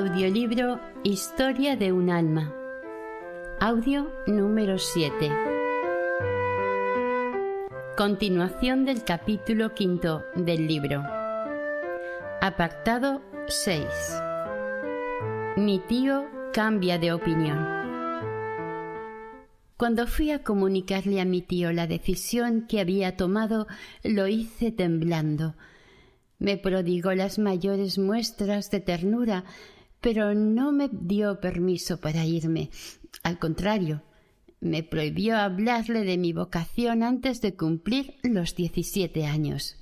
Audiolibro Historia de un alma. Audio número 7. Continuación del capítulo quinto del libro. Apartado 6. Mi tío cambia de opinión. Cuando fui a comunicarle a mi tío la decisión que había tomado, lo hice temblando. Me prodigó las mayores muestras de ternura, pero no me dio permiso para irme. Al contrario, me prohibió hablarle de mi vocación antes de cumplir los diecisiete años.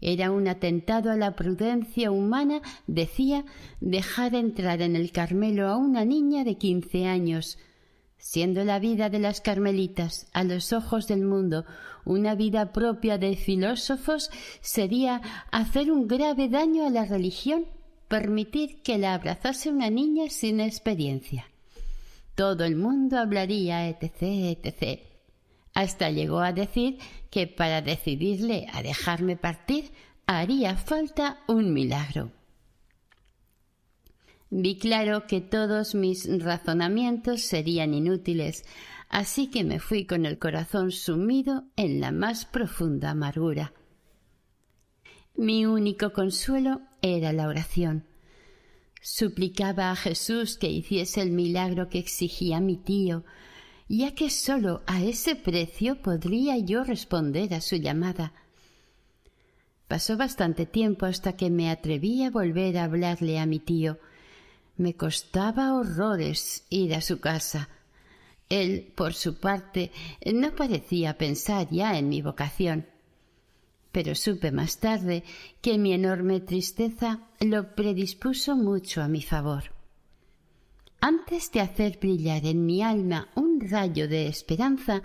Era un atentado a la prudencia humana, decía, dejar entrar en el Carmelo a una niña de quince años, siendo la vida de las carmelitas a los ojos del mundo una vida propia de filósofos, sería hacer un grave daño a la religión permitir que la abrazase una niña sin experiencia. Todo el mundo hablaría, etc., etc. Hasta llegó a decir que para decidirle a dejarme partir haría falta un milagro. Vi claro que todos mis razonamientos serían inútiles, así que me fui con el corazón sumido en la más profunda amargura. Mi único consuelo era la oración. Suplicaba a Jesús que hiciese el milagro que exigía mi tío, ya que sólo a ese precio podría yo responder a su llamada. Pasó bastante tiempo hasta que me atreví a volver a hablarle a mi tío. Me costaba horrores ir a su casa. Él, por su parte, no parecía pensar ya en mi vocación pero supe más tarde que mi enorme tristeza lo predispuso mucho a mi favor. Antes de hacer brillar en mi alma un rayo de esperanza,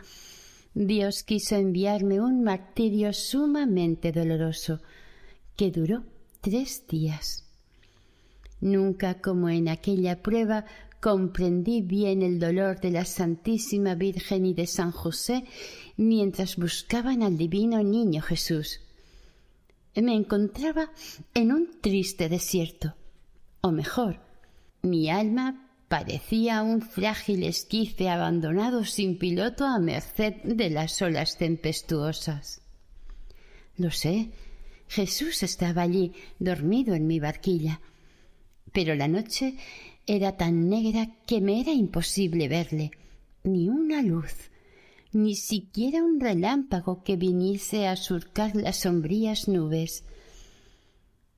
Dios quiso enviarme un martirio sumamente doloroso, que duró tres días. Nunca como en aquella prueba comprendí bien el dolor de la Santísima Virgen y de San José mientras buscaban al divino niño Jesús. Me encontraba en un triste desierto, o mejor, mi alma parecía un frágil esquife abandonado sin piloto a merced de las olas tempestuosas. Lo sé, Jesús estaba allí, dormido en mi barquilla. Pero la noche era tan negra que me era imposible verle, ni una luz, ni siquiera un relámpago que viniese a surcar las sombrías nubes.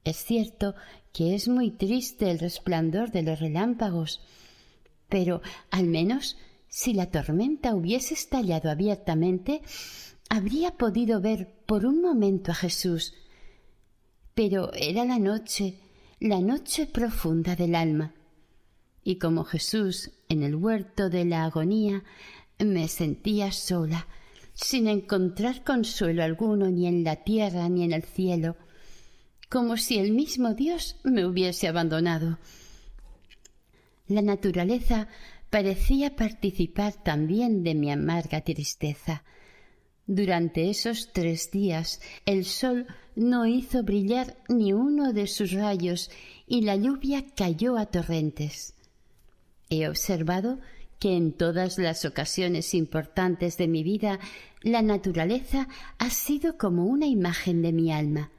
Es cierto que es muy triste el resplandor de los relámpagos, pero al menos si la tormenta hubiese estallado abiertamente, habría podido ver por un momento a Jesús. Pero era la noche, la noche profunda del alma y como Jesús en el huerto de la agonía, me sentía sola, sin encontrar consuelo alguno ni en la tierra ni en el cielo, como si el mismo Dios me hubiese abandonado. La naturaleza parecía participar también de mi amarga tristeza. Durante esos tres días el sol no hizo brillar ni uno de sus rayos y la lluvia cayó a torrentes. He observado que en todas las ocasiones importantes de mi vida la naturaleza ha sido como una imagen de mi alma.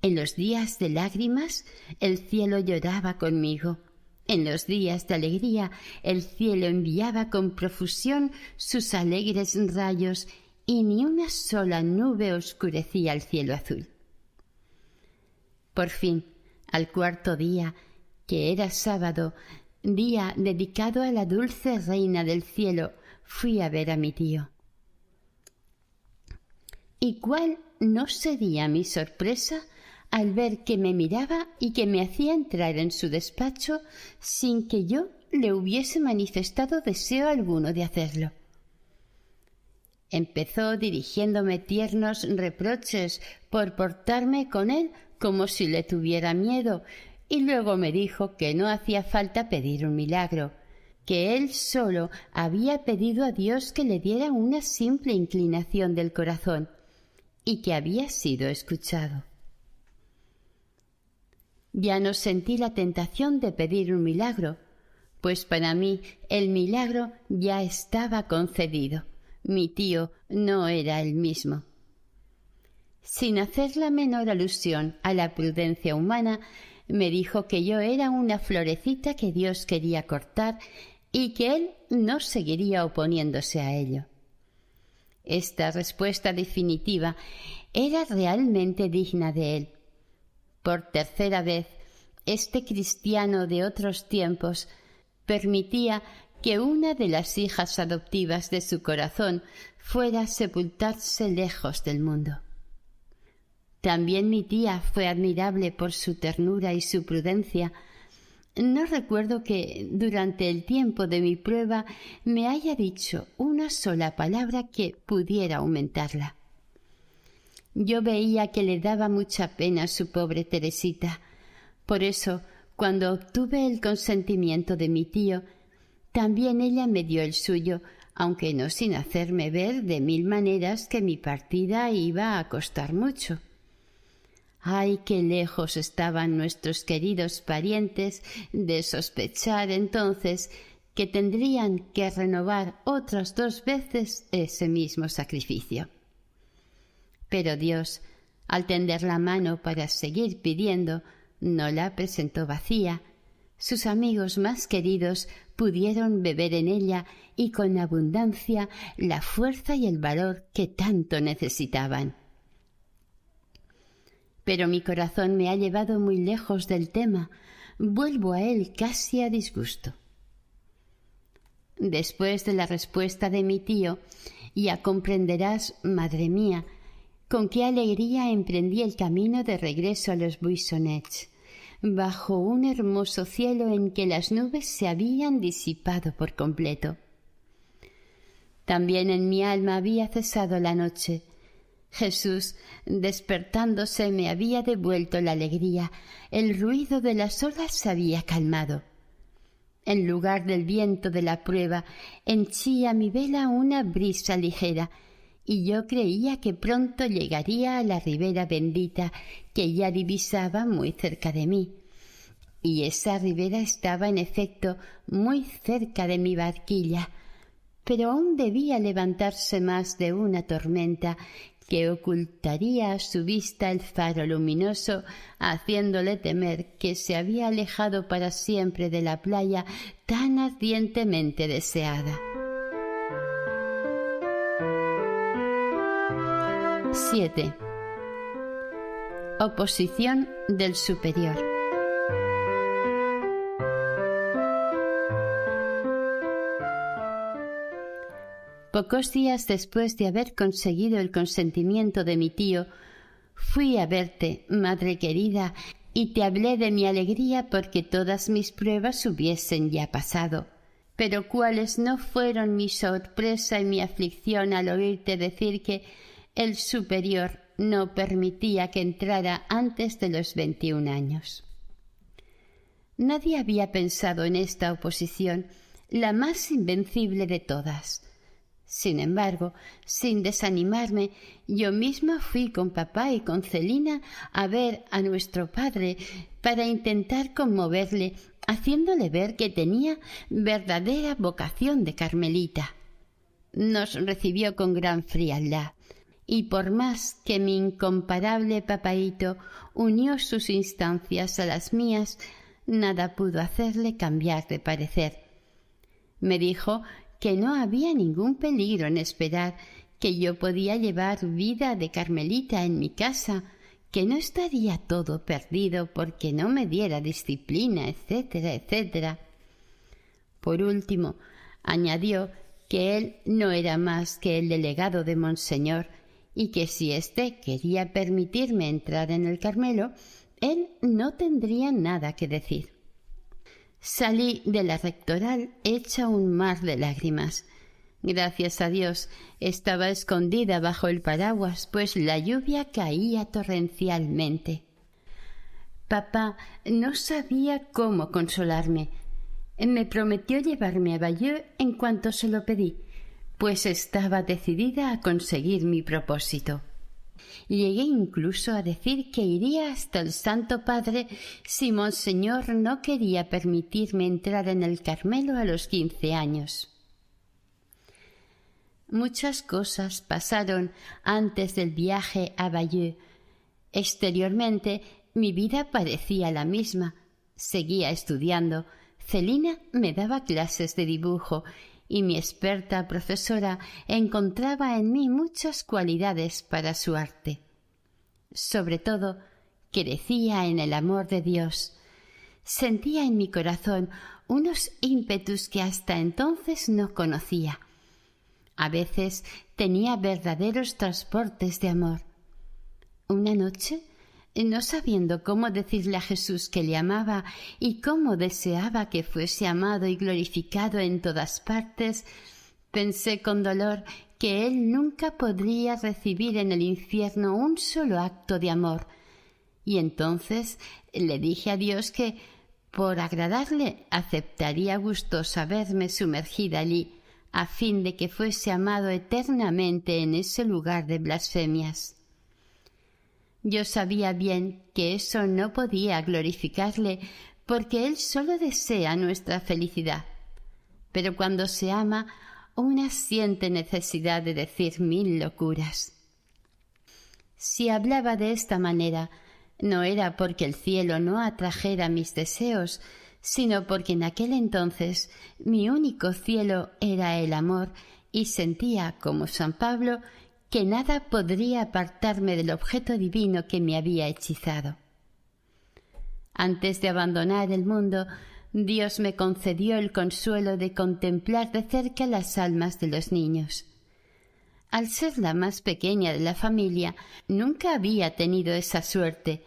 En los días de lágrimas el cielo lloraba conmigo. En los días de alegría el cielo enviaba con profusión sus alegres rayos y ni una sola nube oscurecía el cielo azul. Por fin, al cuarto día, que era sábado, día dedicado a la dulce reina del cielo, fui a ver a mi tío. ¿Y cuál no sería mi sorpresa al ver que me miraba y que me hacía entrar en su despacho sin que yo le hubiese manifestado deseo alguno de hacerlo? Empezó dirigiéndome tiernos reproches por portarme con él como si le tuviera miedo y luego me dijo que no hacía falta pedir un milagro, que él solo había pedido a Dios que le diera una simple inclinación del corazón y que había sido escuchado. Ya no sentí la tentación de pedir un milagro, pues para mí el milagro ya estaba concedido. Mi tío no era el mismo. Sin hacer la menor alusión a la prudencia humana, me dijo que yo era una florecita que Dios quería cortar y que él no seguiría oponiéndose a ello. Esta respuesta definitiva era realmente digna de él. Por tercera vez, este cristiano de otros tiempos permitía que una de las hijas adoptivas de su corazón fuera sepultarse lejos del mundo. También mi tía fue admirable por su ternura y su prudencia. No recuerdo que durante el tiempo de mi prueba me haya dicho una sola palabra que pudiera aumentarla. Yo veía que le daba mucha pena a su pobre Teresita. Por eso, cuando obtuve el consentimiento de mi tío, también ella me dio el suyo, aunque no sin hacerme ver de mil maneras que mi partida iba a costar mucho. Ay, qué lejos estaban nuestros queridos parientes de sospechar entonces que tendrían que renovar otras dos veces ese mismo sacrificio. Pero Dios, al tender la mano para seguir pidiendo, no la presentó vacía. Sus amigos más queridos pudieron beber en ella y con abundancia la fuerza y el valor que tanto necesitaban. Pero mi corazón me ha llevado muy lejos del tema. Vuelvo a él casi a disgusto. Después de la respuesta de mi tío, ya comprenderás, madre mía, con qué alegría emprendí el camino de regreso a los Buissonets, bajo un hermoso cielo en que las nubes se habían disipado por completo. También en mi alma había cesado la noche, Jesús, despertándose, me había devuelto la alegría. El ruido de las olas se había calmado. En lugar del viento de la prueba, henchía mi vela una brisa ligera, y yo creía que pronto llegaría a la ribera bendita que ya divisaba muy cerca de mí. Y esa ribera estaba en efecto muy cerca de mi barquilla, pero aún debía levantarse más de una tormenta que ocultaría a su vista el faro luminoso, haciéndole temer que se había alejado para siempre de la playa tan ardientemente deseada. 7. Oposición del superior. Pocos días después de haber conseguido el consentimiento de mi tío, fui a verte, madre querida, y te hablé de mi alegría porque todas mis pruebas hubiesen ya pasado. Pero cuáles no fueron mi sorpresa y mi aflicción al oírte decir que el superior no permitía que entrara antes de los veintiún años. Nadie había pensado en esta oposición, la más invencible de todas. Sin embargo, sin desanimarme, yo misma fui con papá y con Celina a ver a nuestro padre para intentar conmoverle, haciéndole ver que tenía verdadera vocación de carmelita. Nos recibió con gran frialdad, y por más que mi incomparable papaito unió sus instancias a las mías, nada pudo hacerle cambiar de parecer. Me dijo que no había ningún peligro en esperar, que yo podía llevar vida de Carmelita en mi casa, que no estaría todo perdido porque no me diera disciplina, etcétera, etcétera. Por último, añadió que él no era más que el delegado de Monseñor y que si éste quería permitirme entrar en el Carmelo, él no tendría nada que decir. Salí de la rectoral hecha un mar de lágrimas. Gracias a Dios estaba escondida bajo el paraguas, pues la lluvia caía torrencialmente. Papá no sabía cómo consolarme. Me prometió llevarme a Bayeux en cuanto se lo pedí, pues estaba decidida a conseguir mi propósito. Llegué incluso a decir que iría hasta el Santo Padre si Monseñor no quería permitirme entrar en el Carmelo a los quince años. Muchas cosas pasaron antes del viaje a Bayeux. Exteriormente mi vida parecía la misma. Seguía estudiando. Celina me daba clases de dibujo y mi experta profesora encontraba en mí muchas cualidades para su arte. Sobre todo, crecía en el amor de Dios. Sentía en mi corazón unos ímpetus que hasta entonces no conocía. A veces tenía verdaderos transportes de amor. Una noche no sabiendo cómo decirle a Jesús que le amaba y cómo deseaba que fuese amado y glorificado en todas partes, pensé con dolor que él nunca podría recibir en el infierno un solo acto de amor. Y entonces le dije a Dios que, por agradarle, aceptaría gustosa verme sumergida allí, a fin de que fuese amado eternamente en ese lugar de blasfemias. Yo sabía bien que eso no podía glorificarle porque él solo desea nuestra felicidad. Pero cuando se ama, una siente necesidad de decir mil locuras. Si hablaba de esta manera, no era porque el cielo no atrajera mis deseos, sino porque en aquel entonces mi único cielo era el amor y sentía, como San Pablo, que nada podría apartarme del objeto divino que me había hechizado. Antes de abandonar el mundo, Dios me concedió el consuelo de contemplar de cerca las almas de los niños. Al ser la más pequeña de la familia, nunca había tenido esa suerte.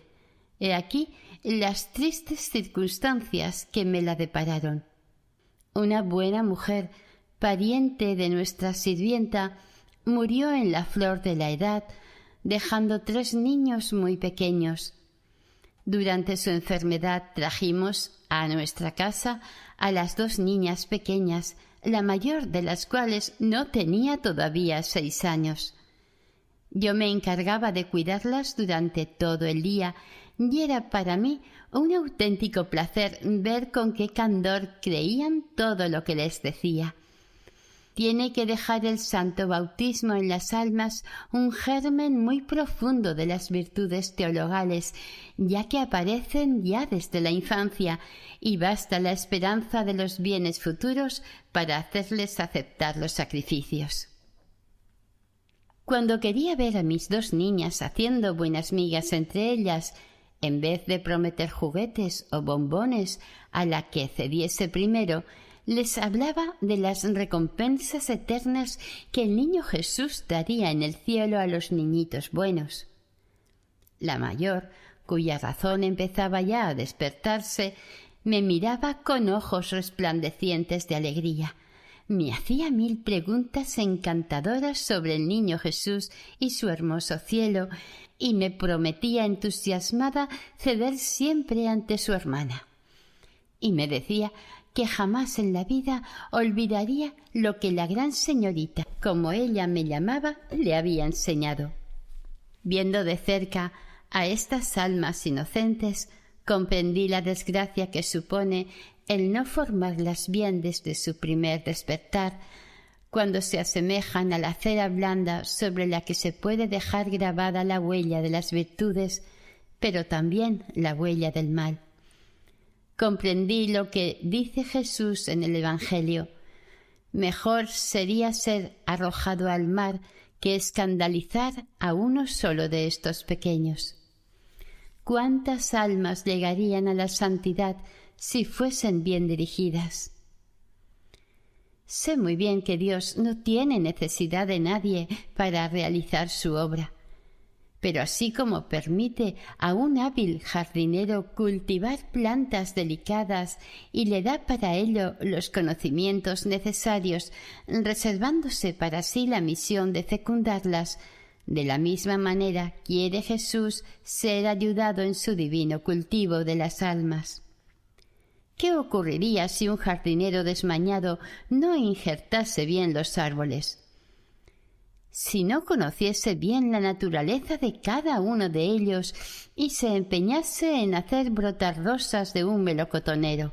He aquí las tristes circunstancias que me la depararon. Una buena mujer, pariente de nuestra sirvienta, murió en la flor de la edad, dejando tres niños muy pequeños. Durante su enfermedad trajimos a nuestra casa a las dos niñas pequeñas, la mayor de las cuales no tenía todavía seis años. Yo me encargaba de cuidarlas durante todo el día y era para mí un auténtico placer ver con qué candor creían todo lo que les decía tiene que dejar el santo bautismo en las almas un germen muy profundo de las virtudes teologales, ya que aparecen ya desde la infancia, y basta la esperanza de los bienes futuros para hacerles aceptar los sacrificios. Cuando quería ver a mis dos niñas haciendo buenas migas entre ellas, en vez de prometer juguetes o bombones a la que cediese primero, les hablaba de las recompensas eternas que el niño Jesús daría en el cielo a los niñitos buenos. La mayor, cuya razón empezaba ya a despertarse, me miraba con ojos resplandecientes de alegría. Me hacía mil preguntas encantadoras sobre el niño Jesús y su hermoso cielo, y me prometía entusiasmada ceder siempre ante su hermana. Y me decía que jamás en la vida olvidaría lo que la gran señorita, como ella me llamaba, le había enseñado. Viendo de cerca a estas almas inocentes, comprendí la desgracia que supone el no formarlas bien desde su primer despertar, cuando se asemejan a la cera blanda sobre la que se puede dejar grabada la huella de las virtudes, pero también la huella del mal comprendí lo que dice Jesús en el Evangelio. Mejor sería ser arrojado al mar que escandalizar a uno solo de estos pequeños. ¿Cuántas almas llegarían a la santidad si fuesen bien dirigidas? Sé muy bien que Dios no tiene necesidad de nadie para realizar su obra. Pero así como permite a un hábil jardinero cultivar plantas delicadas y le da para ello los conocimientos necesarios, reservándose para sí la misión de fecundarlas, de la misma manera quiere Jesús ser ayudado en su divino cultivo de las almas. ¿Qué ocurriría si un jardinero desmañado no injertase bien los árboles? si no conociese bien la naturaleza de cada uno de ellos y se empeñase en hacer brotar rosas de un melocotonero.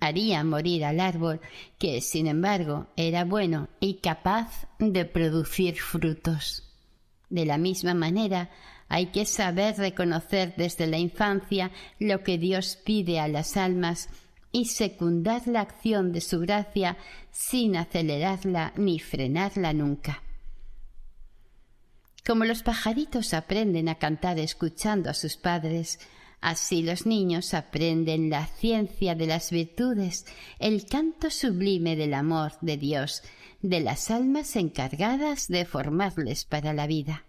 Haría morir al árbol, que sin embargo era bueno y capaz de producir frutos. De la misma manera, hay que saber reconocer desde la infancia lo que Dios pide a las almas y secundar la acción de su gracia sin acelerarla ni frenarla nunca. Como los pajaritos aprenden a cantar escuchando a sus padres, así los niños aprenden la ciencia de las virtudes, el canto sublime del amor de Dios, de las almas encargadas de formarles para la vida.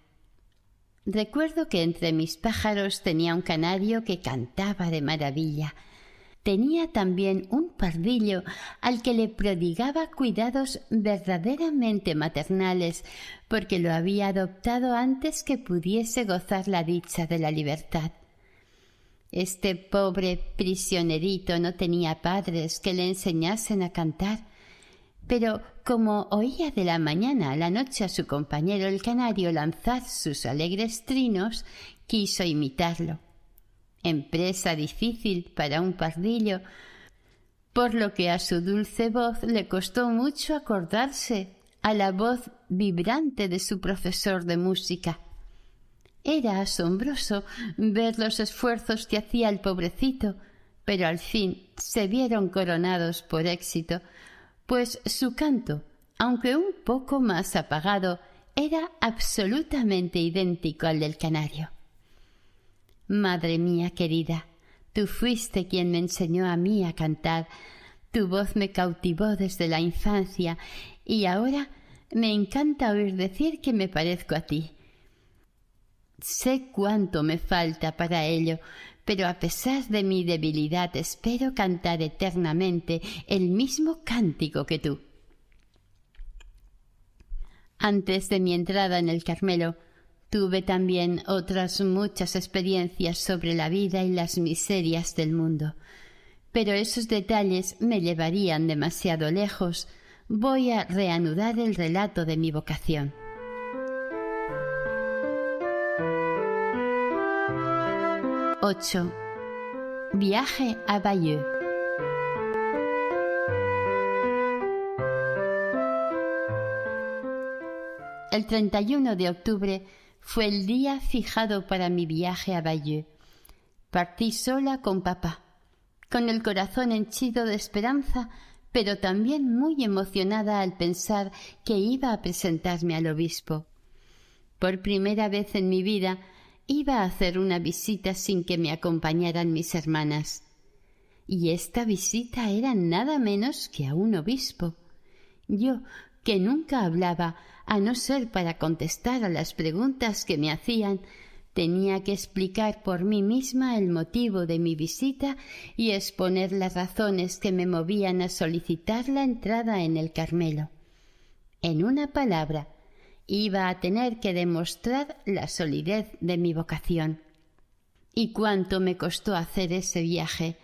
Recuerdo que entre mis pájaros tenía un canario que cantaba de maravilla, tenía también un pardillo al que le prodigaba cuidados verdaderamente maternales, porque lo había adoptado antes que pudiese gozar la dicha de la libertad. Este pobre prisionerito no tenía padres que le enseñasen a cantar, pero como oía de la mañana a la noche a su compañero el canario lanzar sus alegres trinos, quiso imitarlo empresa difícil para un pardillo, por lo que a su dulce voz le costó mucho acordarse a la voz vibrante de su profesor de música. Era asombroso ver los esfuerzos que hacía el pobrecito, pero al fin se vieron coronados por éxito, pues su canto, aunque un poco más apagado, era absolutamente idéntico al del canario. Madre mía querida, tú fuiste quien me enseñó a mí a cantar, tu voz me cautivó desde la infancia y ahora me encanta oír decir que me parezco a ti. Sé cuánto me falta para ello, pero a pesar de mi debilidad espero cantar eternamente el mismo cántico que tú. Antes de mi entrada en el Carmelo, Tuve también otras muchas experiencias sobre la vida y las miserias del mundo. Pero esos detalles me llevarían demasiado lejos. Voy a reanudar el relato de mi vocación. 8. Viaje a Bayeux. El 31 de octubre fue el día fijado para mi viaje a Bayeux. Partí sola con papá, con el corazón henchido de esperanza, pero también muy emocionada al pensar que iba a presentarme al obispo. Por primera vez en mi vida iba a hacer una visita sin que me acompañaran mis hermanas. Y esta visita era nada menos que a un obispo. Yo, que nunca hablaba a no ser para contestar a las preguntas que me hacían, tenía que explicar por mí misma el motivo de mi visita y exponer las razones que me movían a solicitar la entrada en el Carmelo. En una palabra, iba a tener que demostrar la solidez de mi vocación. ¿Y cuánto me costó hacer ese viaje?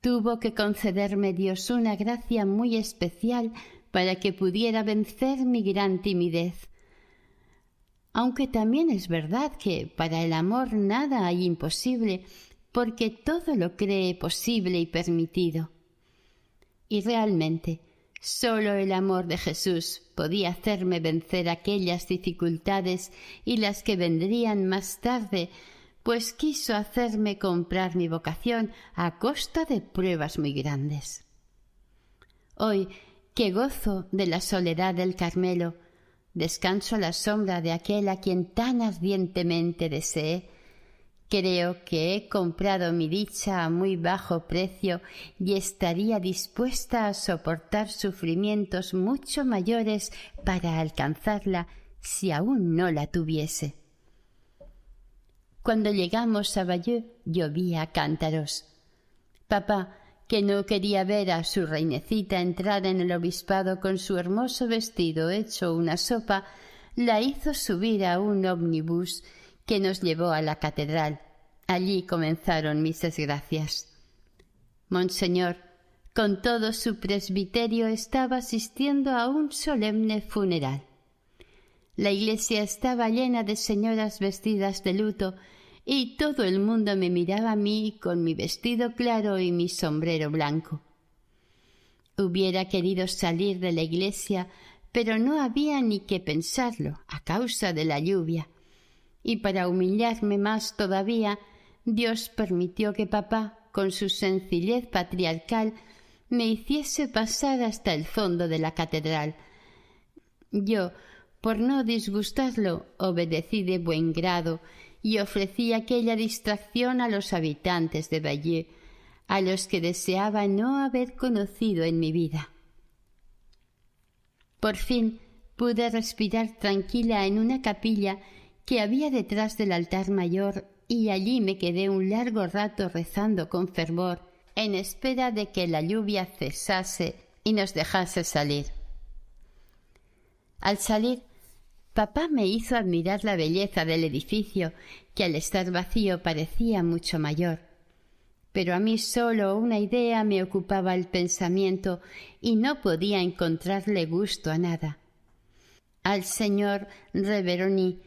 Tuvo que concederme Dios una gracia muy especial para que pudiera vencer mi gran timidez. Aunque también es verdad que para el amor nada hay imposible, porque todo lo cree posible y permitido. Y realmente, sólo el amor de Jesús podía hacerme vencer aquellas dificultades y las que vendrían más tarde, pues quiso hacerme comprar mi vocación a costa de pruebas muy grandes. Hoy que gozo de la soledad del Carmelo, descanso a la sombra de aquel a quien tan ardientemente deseé. Creo que he comprado mi dicha a muy bajo precio y estaría dispuesta a soportar sufrimientos mucho mayores para alcanzarla si aún no la tuviese. Cuando llegamos a Bayeux llovía cántaros. Papá que no quería ver a su reinecita entrar en el obispado con su hermoso vestido hecho una sopa, la hizo subir a un ómnibus que nos llevó a la catedral. Allí comenzaron mis desgracias. Monseñor, con todo su presbiterio estaba asistiendo a un solemne funeral. La iglesia estaba llena de señoras vestidas de luto y todo el mundo me miraba a mí con mi vestido claro y mi sombrero blanco. Hubiera querido salir de la iglesia, pero no había ni que pensarlo a causa de la lluvia. Y para humillarme más todavía, Dios permitió que papá, con su sencillez patriarcal, me hiciese pasar hasta el fondo de la catedral. Yo, por no disgustarlo, obedecí de buen grado y ofrecía aquella distracción a los habitantes de Vallée, a los que deseaba no haber conocido en mi vida. Por fin pude respirar tranquila en una capilla que había detrás del altar mayor y allí me quedé un largo rato rezando con fervor, en espera de que la lluvia cesase y nos dejase salir. Al salir Papá me hizo admirar la belleza del edificio, que al estar vacío parecía mucho mayor. Pero a mí solo una idea me ocupaba el pensamiento y no podía encontrarle gusto a nada. Al señor Reveroni,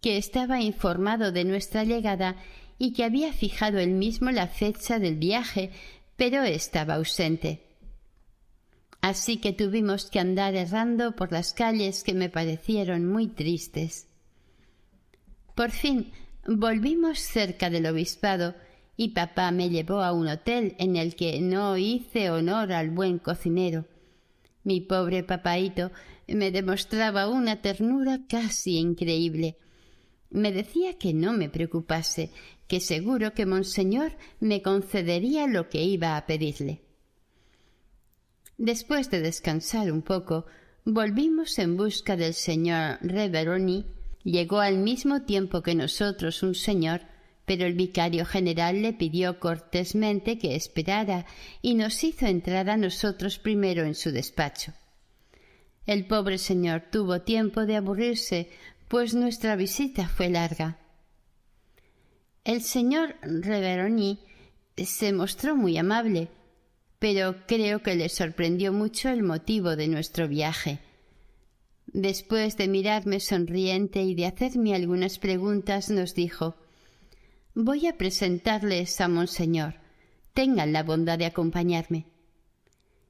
que estaba informado de nuestra llegada y que había fijado él mismo la fecha del viaje, pero estaba ausente. Así que tuvimos que andar errando por las calles que me parecieron muy tristes. Por fin volvimos cerca del obispado y papá me llevó a un hotel en el que no hice honor al buen cocinero. Mi pobre papaito me demostraba una ternura casi increíble. Me decía que no me preocupase, que seguro que monseñor me concedería lo que iba a pedirle. Después de descansar un poco, volvimos en busca del señor Reveroni. Llegó al mismo tiempo que nosotros un señor, pero el vicario general le pidió cortésmente que esperara y nos hizo entrar a nosotros primero en su despacho. El pobre señor tuvo tiempo de aburrirse, pues nuestra visita fue larga. El señor Reveroni se mostró muy amable, pero creo que le sorprendió mucho el motivo de nuestro viaje. Después de mirarme sonriente y de hacerme algunas preguntas, nos dijo Voy a presentarles a Monseñor. Tengan la bondad de acompañarme.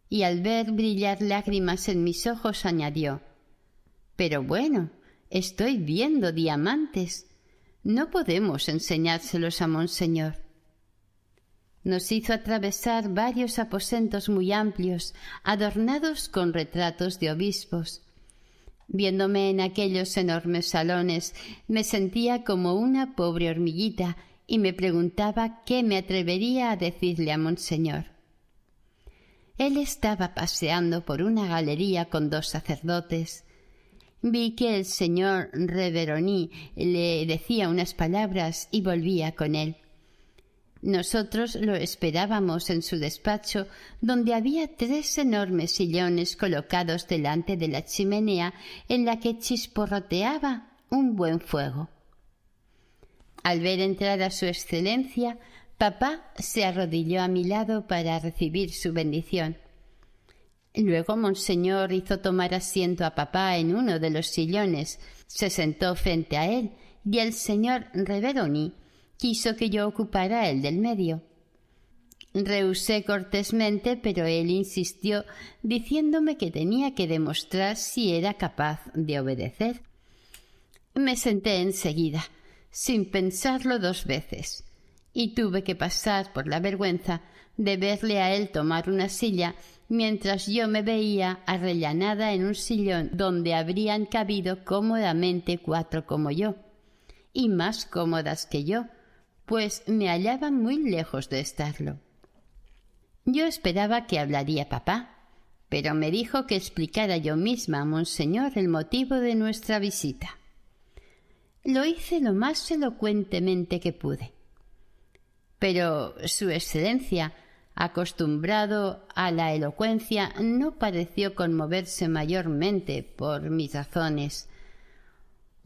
Y al ver brillar lágrimas en mis ojos, añadió Pero bueno, estoy viendo diamantes. No podemos enseñárselos a Monseñor nos hizo atravesar varios aposentos muy amplios, adornados con retratos de obispos. Viéndome en aquellos enormes salones, me sentía como una pobre hormiguita y me preguntaba qué me atrevería a decirle a Monseñor. Él estaba paseando por una galería con dos sacerdotes. Vi que el señor Reveroni le decía unas palabras y volvía con él. Nosotros lo esperábamos en su despacho, donde había tres enormes sillones colocados delante de la chimenea en la que chisporroteaba un buen fuego. Al ver entrar a su excelencia, papá se arrodilló a mi lado para recibir su bendición. Luego Monseñor hizo tomar asiento a papá en uno de los sillones, se sentó frente a él y el señor Reveroni quiso que yo ocupara el del medio. Rehusé cortésmente, pero él insistió, diciéndome que tenía que demostrar si era capaz de obedecer. Me senté enseguida, sin pensarlo dos veces, y tuve que pasar por la vergüenza de verle a él tomar una silla mientras yo me veía arrellanada en un sillón donde habrían cabido cómodamente cuatro como yo, y más cómodas que yo, pues me hallaba muy lejos de estarlo. Yo esperaba que hablaría papá, pero me dijo que explicara yo misma a Monseñor el motivo de nuestra visita. Lo hice lo más elocuentemente que pude. Pero Su Excelencia, acostumbrado a la elocuencia, no pareció conmoverse mayormente por mis razones,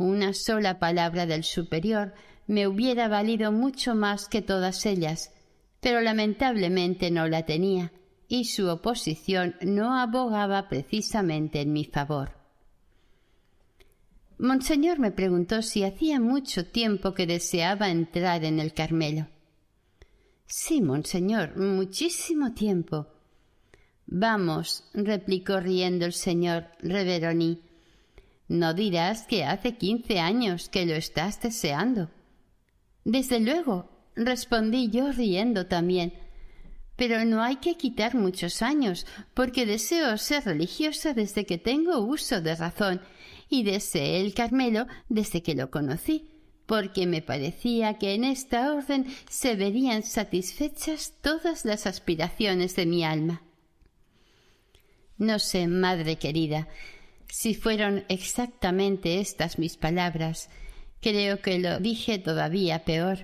una sola palabra del superior me hubiera valido mucho más que todas ellas, pero lamentablemente no la tenía, y su oposición no abogaba precisamente en mi favor. Monseñor me preguntó si hacía mucho tiempo que deseaba entrar en el Carmelo. Sí, monseñor, muchísimo tiempo. Vamos, replicó riendo el señor Reveroni, no dirás que hace quince años que lo estás deseando. Desde luego, respondí yo riendo también. Pero no hay que quitar muchos años, porque deseo ser religiosa desde que tengo uso de razón, y deseé el Carmelo desde que lo conocí, porque me parecía que en esta orden se verían satisfechas todas las aspiraciones de mi alma. No sé, madre querida, si fueron exactamente estas mis palabras, creo que lo dije todavía peor.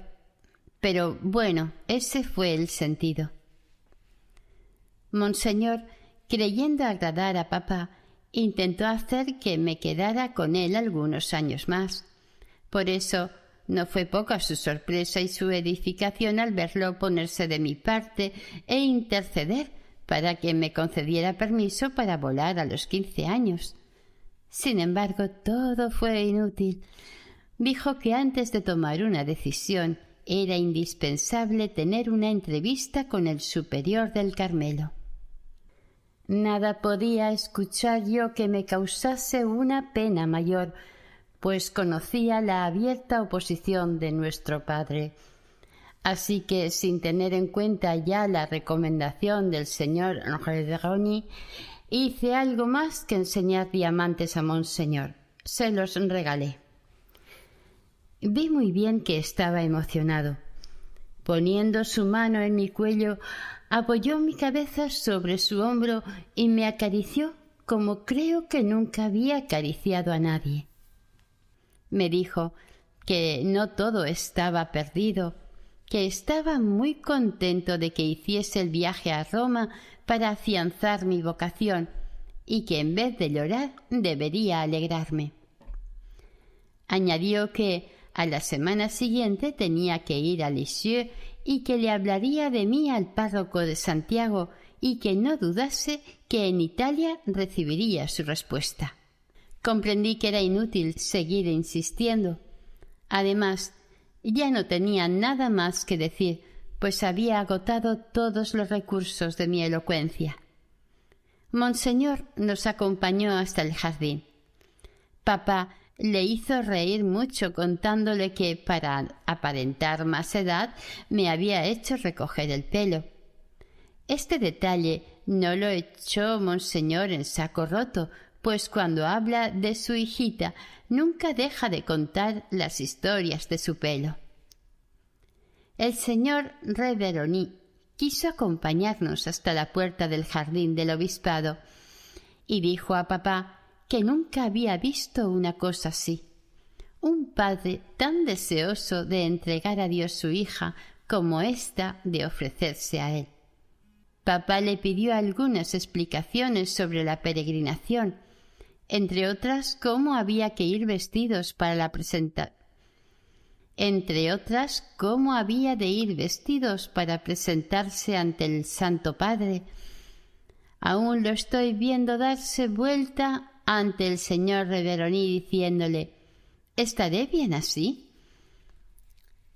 Pero bueno, ese fue el sentido. Monseñor, creyendo agradar a papá, intentó hacer que me quedara con él algunos años más. Por eso no fue poca su sorpresa y su edificación al verlo ponerse de mi parte e interceder para que me concediera permiso para volar a los quince años. Sin embargo, todo fue inútil. Dijo que antes de tomar una decisión era indispensable tener una entrevista con el superior del Carmelo. Nada podía escuchar yo que me causase una pena mayor, pues conocía la abierta oposición de nuestro padre. Así que, sin tener en cuenta ya la recomendación del señor Hice algo más que enseñar diamantes a Monseñor. Se los regalé. Vi muy bien que estaba emocionado. Poniendo su mano en mi cuello, apoyó mi cabeza sobre su hombro y me acarició como creo que nunca había acariciado a nadie. Me dijo que no todo estaba perdido, que estaba muy contento de que hiciese el viaje a Roma para afianzar mi vocación y que en vez de llorar debería alegrarme. Añadió que a la semana siguiente tenía que ir a Lisieux y que le hablaría de mí al párroco de Santiago y que no dudase que en Italia recibiría su respuesta. Comprendí que era inútil seguir insistiendo. Además, ya no tenía nada más que decir, pues había agotado todos los recursos de mi elocuencia. Monseñor nos acompañó hasta el jardín. Papá le hizo reír mucho contándole que, para aparentar más edad, me había hecho recoger el pelo. Este detalle no lo echó Monseñor en saco roto, pues cuando habla de su hijita nunca deja de contar las historias de su pelo. El señor Reveroni quiso acompañarnos hasta la puerta del jardín del obispado y dijo a papá que nunca había visto una cosa así. Un padre tan deseoso de entregar a Dios su hija como ésta de ofrecerse a él. Papá le pidió algunas explicaciones sobre la peregrinación, entre otras cómo había que ir vestidos para la, presentación entre otras, cómo había de ir vestidos para presentarse ante el Santo Padre. Aún lo estoy viendo darse vuelta ante el señor Reveroni diciéndole ¿Estaré bien así?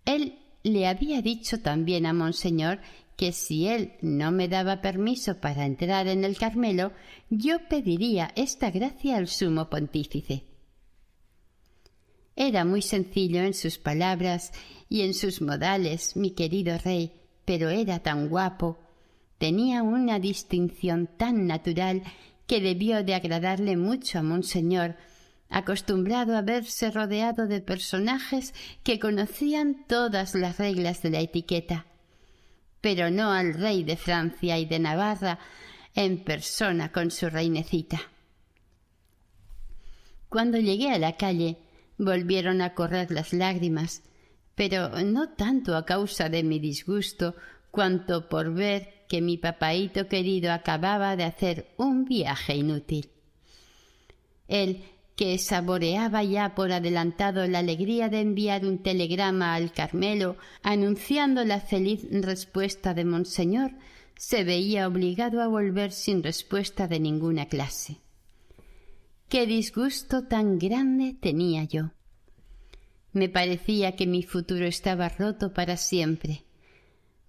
Él le había dicho también a Monseñor que si él no me daba permiso para entrar en el Carmelo, yo pediría esta gracia al sumo pontífice. Era muy sencillo en sus palabras y en sus modales, mi querido rey, pero era tan guapo. Tenía una distinción tan natural que debió de agradarle mucho a Monseñor, acostumbrado a verse rodeado de personajes que conocían todas las reglas de la etiqueta, pero no al rey de Francia y de Navarra en persona con su reinecita. Cuando llegué a la calle, Volvieron a correr las lágrimas, pero no tanto a causa de mi disgusto, cuanto por ver que mi papaíto querido acababa de hacer un viaje inútil. Él, que saboreaba ya por adelantado la alegría de enviar un telegrama al Carmelo anunciando la feliz respuesta de Monseñor, se veía obligado a volver sin respuesta de ninguna clase. Qué disgusto tan grande tenía yo. Me parecía que mi futuro estaba roto para siempre.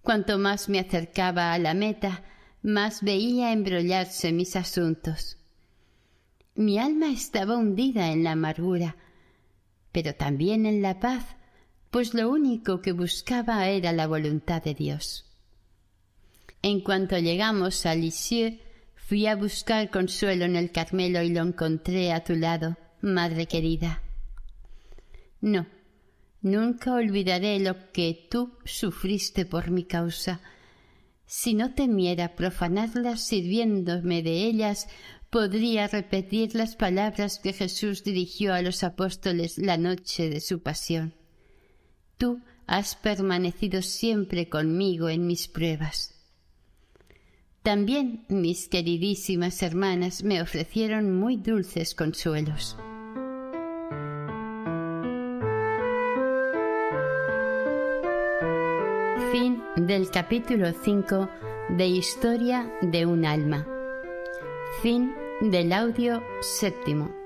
Cuanto más me acercaba a la meta, más veía embrollarse mis asuntos. Mi alma estaba hundida en la amargura, pero también en la paz, pues lo único que buscaba era la voluntad de Dios. En cuanto llegamos a Lisieux, Fui a buscar consuelo en el Carmelo y lo encontré a tu lado, madre querida. No, nunca olvidaré lo que tú sufriste por mi causa. Si no temiera profanarlas sirviéndome de ellas, podría repetir las palabras que Jesús dirigió a los apóstoles la noche de su pasión. Tú has permanecido siempre conmigo en mis pruebas. También mis queridísimas hermanas me ofrecieron muy dulces consuelos. Fin del capítulo 5 de Historia de un alma. Fin del audio séptimo.